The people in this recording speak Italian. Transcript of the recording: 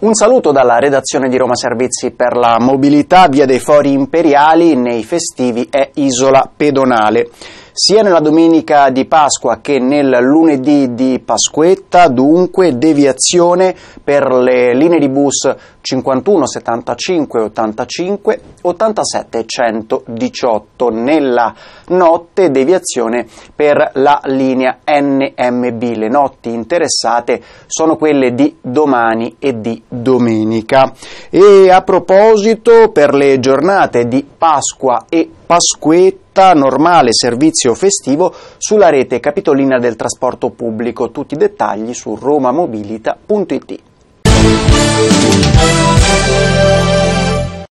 Un saluto dalla redazione di Roma Servizi per la mobilità via dei Fori Imperiali nei festivi è isola pedonale. Sia nella domenica di Pasqua che nel lunedì di Pasquetta, dunque, deviazione per le linee di bus 51, 75, 85, 87 e 118. Nella notte deviazione per la linea NMB. Le notti interessate sono quelle di domani e di domenica. E a proposito, per le giornate di Pasqua e Pasquetta, normale servizio festivo sulla rete capitolina del trasporto pubblico. Tutti i dettagli su romamobilita.it.